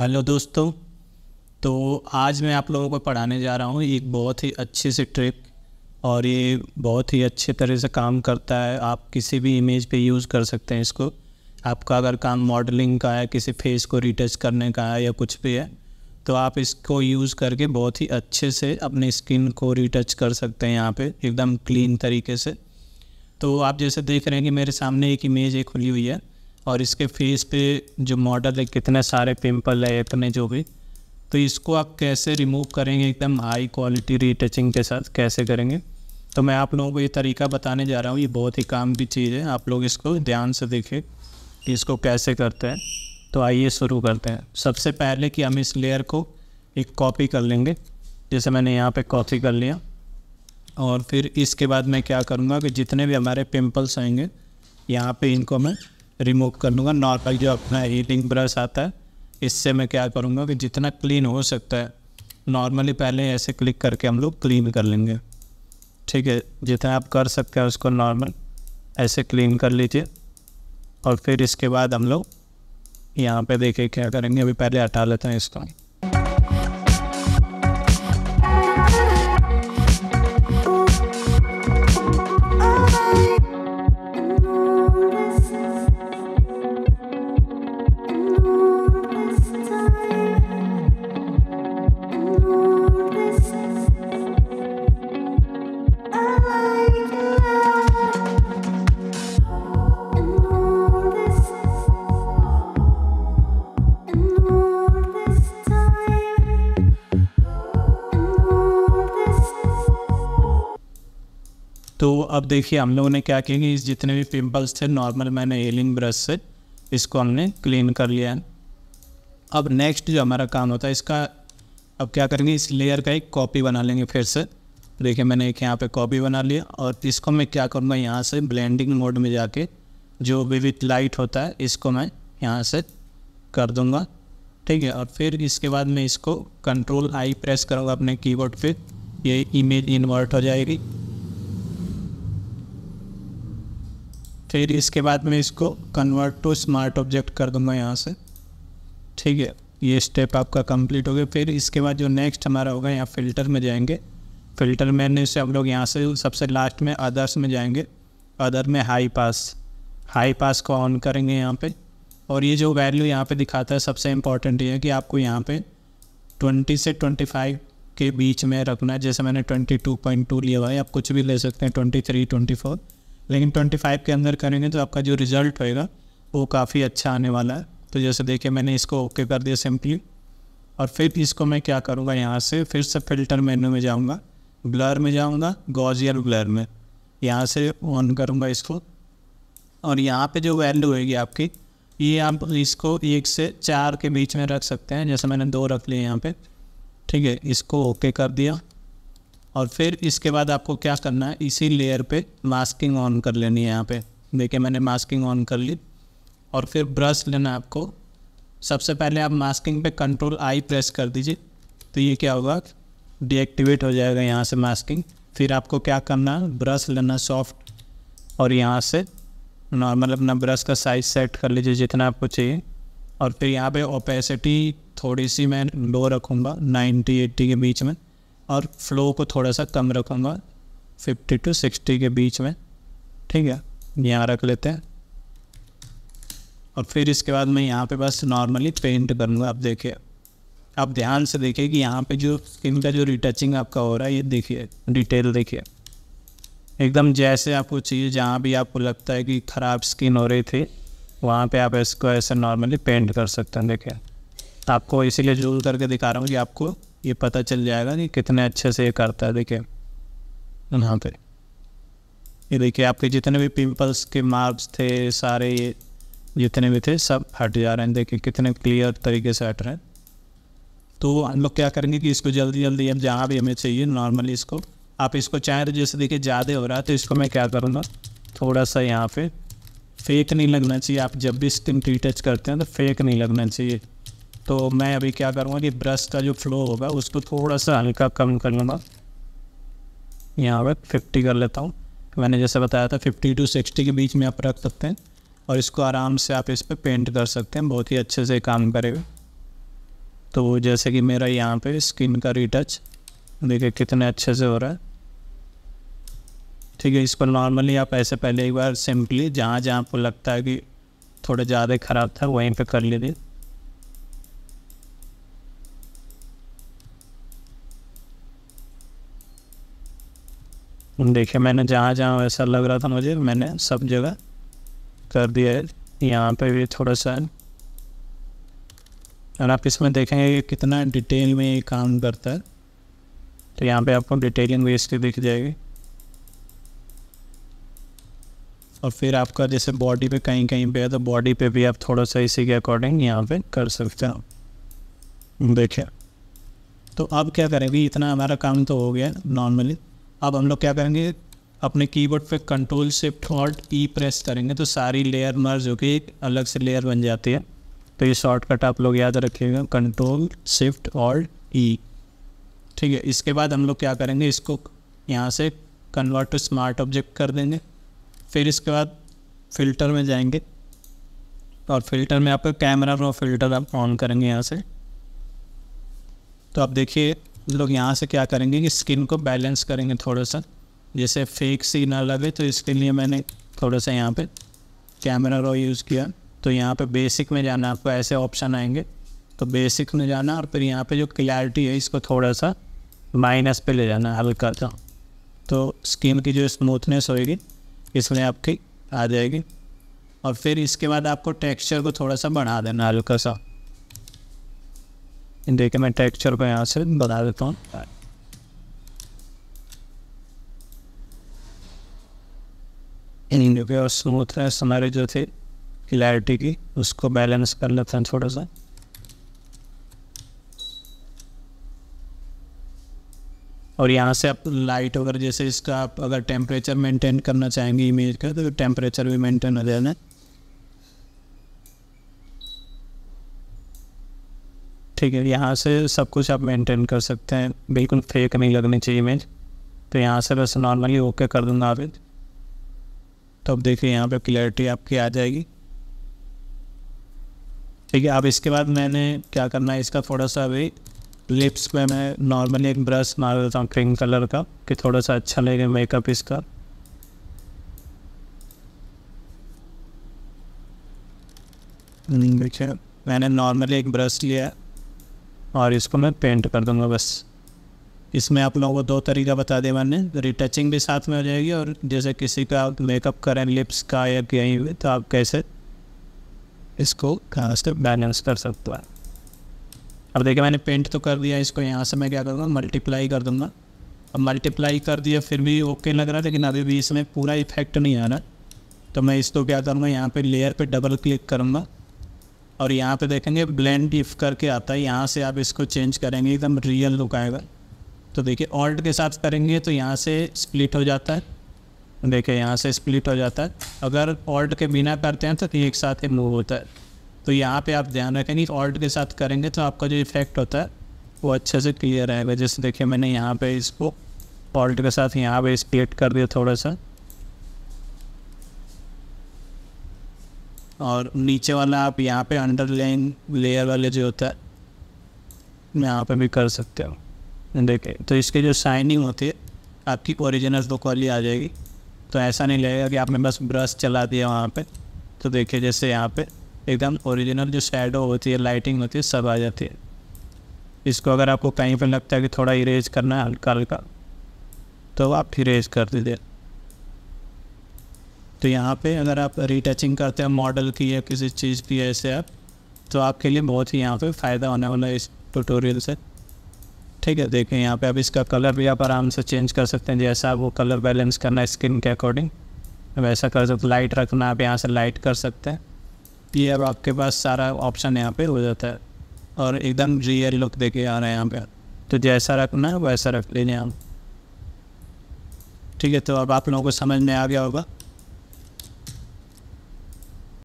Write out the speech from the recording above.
hello दोस्तों तो आज मैं आप लोगों को पढ़ाने जा रहा हूँ एक बहुत ही अच्छी सी ट्रिक और ये बहुत ही अच्छे तरह से काम करता है आप किसी भी इमेज पे यूज़ कर सकते हैं इसको आपका अगर काम मॉडलिंग का है किसी फेस को रिटच करने का है या कुछ भी है तो आप इसको यूज़ करके बहुत ही अच्छे से अपने स्किन को रिटच कर सकते हैं यहाँ पर एकदम क्लीन तरीके से तो आप जैसे देख रहे हैं कि मेरे सामने एक इमेज एक खुली हुई है और इसके फेस पे जो मॉडल है कितने सारे पिंपल है इतने जो भी तो इसको आप कैसे रिमूव करेंगे एकदम हाई क्वालिटी रीटचिंग के साथ कैसे करेंगे तो मैं आप लोगों को ये तरीका बताने जा रहा हूँ ये बहुत ही काम की चीज़ है आप लोग इसको ध्यान से देखें कि इसको कैसे करते हैं तो आइए शुरू करते हैं सबसे पहले कि हम इस लेयर को एक कॉपी कर लेंगे जैसे मैंने यहाँ पे कॉपी कर लिया और फिर इसके बाद मैं क्या करूँगा कि जितने भी हमारे पिंपल्स आएंगे यहाँ पे इनको मैं रिमूव कर लूँगा नॉर्मल जो अपना हीलिंग ब्रश आता है इससे मैं क्या करूँगा कि जितना क्लीन हो सकता है नॉर्मली पहले ऐसे क्लिक करके हम लोग क्लीन कर लेंगे ठीक है जितना आप कर सकते हैं उसको नॉर्मल ऐसे क्लीन कर लीजिए और फिर इसके बाद हम लोग यहाँ पे देखें क्या करेंगे अभी पहले हटा लेते हैं इसको तो अब देखिए हम लोगों ने क्या किया कि इस जितने भी पिंपल्स थे नॉर्मल मैंने एलिंग ब्रश से इसको हमने क्लीन कर लिया है अब नेक्स्ट जो हमारा काम होता है इसका अब क्या करेंगे इस लेयर का एक कॉपी बना लेंगे फिर से देखिए मैंने एक यहाँ पे कॉपी बना लिया और इसको मैं क्या करूँगा यहाँ से ब्लेंडिंग मोड में जाके जो विविथ लाइट होता है इसको मैं यहाँ से कर दूँगा ठीक है और फिर इसके बाद मैं इसको कंट्रोल आई प्रेस करूँगा अपने कीबोर्ड पे ये इमेज इन्वर्ट हो जाएगी फिर इसके बाद मैं इसको कन्वर्ट टू स्मार्ट ऑब्जेक्ट कर दूंगा यहाँ से ठीक है ये स्टेप आपका कंप्लीट हो गया फिर इसके बाद जो नेक्स्ट हमारा होगा यहाँ फ़िल्टर में जाएंगे फ़िल्टर में से हम लोग यहाँ से सबसे लास्ट में अदर्स में जाएंगे अदर में हाई पास हाई पास को ऑन करेंगे यहाँ पे और ये जो वैल्यू यहाँ पे दिखाता है सबसे इम्पॉर्टेंट ये है कि आपको यहाँ पे 20 से 25 के बीच में रखना है जैसे मैंने 22.2 लिया हुआ है आप कुछ भी ले सकते हैं 23, 24 लेकिन ट्वेंटी फाइव के अंदर करेंगे तो आपका जो रिज़ल्ट होएगा वो काफ़ी अच्छा आने वाला है तो जैसे देखिए मैंने इसको ओके कर दिया सिंपली और फिर इसको मैं क्या करूँगा यहाँ से फिर से फिल्टर मेन्यू में जाऊँगा ब्लर में जाऊँगा गॉजियर ब्लर में यहाँ से ऑन करूँगा इसको और यहाँ पे जो वैल्यू होगी आपकी ये आप इसको एक से चार के बीच में रख सकते हैं जैसे मैंने दो रख लिए यहाँ पे ठीक है इसको ओके कर दिया और फिर इसके बाद आपको क्या करना है इसी लेयर पे मास्किंग ऑन कर लेनी है यहाँ पे देखिए मैंने मास्किंग ऑन कर ली और फिर ब्रश लेना है आपको सबसे पहले आप मास्किंग पे कंट्रोल आई प्रेस कर दीजिए तो ये क्या होगा डीएक्टिवेट हो जाएगा यहाँ से मास्किंग फिर आपको क्या करना है ब्रश लेना सॉफ्ट और यहाँ से नॉर्मल अपना ब्रश का साइज सेट कर लीजिए जितना आपको चाहिए और फिर यहाँ पे ओपेसिटी थोड़ी सी मैं लो रखूँगा 90 80 के बीच में और फ्लो को थोड़ा सा कम रखूँगा फिफ्टी टू सिक्सटी के बीच में ठीक है यहाँ रख लेते हैं और फिर इसके बाद मैं यहाँ पे बस नॉर्मली पेंट करूँगा आप देखिए आप ध्यान से देखिए कि यहाँ पे जो स्किन का जो रिटचिंग आपका हो रहा है ये देखिए डिटेल देखिए एकदम जैसे आपको चाहिए जहाँ भी आपको लगता है कि ख़राब स्किन हो रही थी वहाँ पे आप इसको ऐसे नॉर्मली पेंट कर सकते हैं देखिए आपको इसीलिए जूल करके दिखा रहा हूँ कि आपको ये पता चल जाएगा कि कितने अच्छे से ये करता है देखिए यहाँ पे ये देखिए आपके जितने भी पिंपल्स के मार्क्स थे सारे ये जितने भी थे सब हट जा रहे हैं देखिए कितने क्लियर तरीके से हट रहे हैं तो हम लोग क्या करेंगे कि इसको जल्दी जल्दी हम जहाँ भी हमें चाहिए नॉर्मली इसको आप इसको चाहें तो जैसे देखिए ज़्यादा हो रहा है तो इसको मैं क्या करूँगा थोड़ा सा यहाँ पे फेक नहीं लगना चाहिए आप जब भी स्किन टच करते हैं तो फेक नहीं लगना चाहिए तो मैं अभी क्या करूँगा कि ब्रश का जो फ्लो होगा उसको थोड़ा सा हल्का कम कर लूँगा यहाँ पर फिफ्टी कर लेता हूँ मैंने जैसे बताया था फिफ्टी टू सिक्सटी के बीच में आप रख सकते हैं और इसको आराम से आप इस पर पेंट कर सकते हैं बहुत ही अच्छे से काम करेगा तो जैसे कि मेरा यहाँ पे स्किन का रिटच देखिए कितने अच्छे से हो रहा है ठीक है इस पर नॉर्मली आप ऐसे पहले एक बार सिंपली जहाँ जहाँ आपको लगता है कि थोड़ा ज़्यादा ख़राब था वहीं पे कर लीजिए देखिए मैंने जहाँ जहाँ वैसा लग रहा था मुझे मैंने सब जगह कर दिया है यहाँ पे भी थोड़ा सा और आप इसमें देखेंगे कि कितना डिटेल में ये काम करता है तो यहाँ पे आपको डिटेलिंग भी इसकी दिख जाएगी और फिर आपका जैसे बॉडी पे कहीं कहीं पे है तो बॉडी पे भी आप थोड़ा सा इसी के अकॉर्डिंग यहाँ पे कर सकते हो देखिए तो अब क्या करेंगे इतना हमारा काम तो हो गया नॉर्मली अब हम लोग क्या करेंगे अपने कीबोर्ड पे control shift alt E press करेंगे तो सारी लेयर मर्ज होकर एक अलग से लेयर बन जाती है तो ये शॉर्टकट आप लोग याद रखिएगा कंट्रोल शिफ्ट हॉल्ट ई ठीक है इसके बाद हम लोग क्या करेंगे इसको यहाँ से कन्वर्ट टू स्मार्ट ऑब्जेक्ट कर देंगे फिर इसके बाद फ़िल्टर में जाएंगे और फिल्टर में आपका कैमरा रो फिल्टर आप ऑन करेंगे यहाँ से तो आप देखिए लोग यहाँ से क्या करेंगे कि स्किन को बैलेंस करेंगे थोड़ा सा जैसे फेक सी ना लगे तो इसके लिए मैंने थोड़ा सा यहाँ पे कैमरा रो यूज़ किया तो यहाँ पे बेसिक में जाना आपको ऐसे ऑप्शन आएंगे तो बेसिक में जाना और फिर यहाँ पे जो क्लैरिटी है इसको थोड़ा सा माइनस पे ले जाना हल्का सा तो स्किन की जो स्मूथनेस होएगी इसमें आपकी आ जाएगी और फिर इसके बाद आपको टेक्स्चर को थोड़ा सा बढ़ा देना हल्का सा देखे मैं टेक्चर को यहाँ से बता देता हूँ और स्मूथनेस हमारी जो थे क्लैरिटी की उसको बैलेंस कर लेते हैं थोड़ा सा और यहाँ से आप लाइट वगैरह जैसे इसका आप अगर टेम्परेचर मेंटेन करना चाहेंगे इमेज का तो टेम्परेचर भी मेंटेन हो जाना ठीक है यहाँ से सब कुछ आप मेंटेन कर सकते हैं बिल्कुल फेक नहीं लगनी चाहिए इमेज तो यहाँ से बस नॉर्मली ओके कर दूँगा आप तो अब देखिए यहाँ पे क्लैरिटी आपकी आ जाएगी ठीक है अब इसके बाद मैंने क्या करना है इसका थोड़ा सा अभी लिप्स पे मैं नॉर्मली एक ब्रश मार देता हूँ क्रीम कलर का कि थोड़ा सा अच्छा लगे मेकअप इसका हम्म, देखिए मैंने नॉर्मली एक ब्रश लिया और इसको मैं पेंट कर दूंगा बस इसमें आप लोगों को दो तरीका बता दें मैंने रिटचिंग तो भी साथ में हो जाएगी और जैसे किसी का मेकअप करें लिप्स का या कहीं तो आप कैसे इसको कहाँ से बैलेंस कर सकते हैं अब देखिए मैंने पेंट तो कर दिया इसको यहाँ से मैं क्या करूँगा मल्टीप्लाई कर दूँगा अब मल्टीप्लाई कर दिया फिर भी ओके लग रहा है लेकिन अभी भी इसमें पूरा इफेक्ट नहीं आ रहा तो मैं इसको क्या करूँगा यहाँ पर लेयर पर डबल क्लिक करूँगा और यहाँ पे देखेंगे ब्लेंड इफ करके आता है यहाँ से आप इसको चेंज करेंगे एकदम रियल लुक आएगा तो देखिए ऑल्ट के साथ करेंगे तो यहाँ से स्प्लिट हो जाता है देखिए यहाँ से स्प्लिट हो जाता है अगर ऑल्ट के बिना करते हैं तो एक साथ ही मूव होता है तो यहाँ पे आप ध्यान रखेंगे ऑल्ट के साथ करेंगे तो आपका जो इफेक्ट होता है वो अच्छे से क्लियर आएगा जैसे देखिए मैंने यहाँ पे इसको ऑल्ट के साथ यहाँ पे स्प्लिट कर दिया थोड़ा सा और नीचे वाला आप यहाँ पे अंडरलाइन लेयर वाले जो होता है यहाँ पे भी कर सकते हो देखिए तो इसके जो शाइनिंग होती है आपकी ओरिजिनल दो कॉली आ जाएगी तो ऐसा नहीं लगेगा कि आपने बस ब्रश चला दिया वहाँ पे तो देखिए जैसे यहाँ पे एकदम ओरिजिनल जो शेडो होती है लाइटिंग होती है सब आ जाती है इसको अगर आपको कहीं पर लगता है कि थोड़ा इरेज करना है हल्का हल्का तो आप इरेज कर दीजिए तो यहाँ पे अगर आप रीटचिंग करते हैं मॉडल की या किसी चीज़ की ऐसे आप तो आपके लिए बहुत ही यहाँ पे फ़ायदा होने वाला है इस ट्यूटोरियल से ठीक है देखें यहाँ पे आप इसका कलर भी आप आराम से चेंज कर सकते हैं जैसा वो कलर बैलेंस करना है स्किन के अकॉर्डिंग अब ऐसा कर सकते लाइट रखना आप यहाँ से लाइट कर सकते हैं ये अब आपके पास सारा ऑप्शन यहाँ पर हो जाता है और एकदम रियल लुक देखे आ रहा है यहाँ पर तो जैसा रखना है वैसा रख लीजिए आप ठीक है तो अब आप लोगों को समझ में आ गया होगा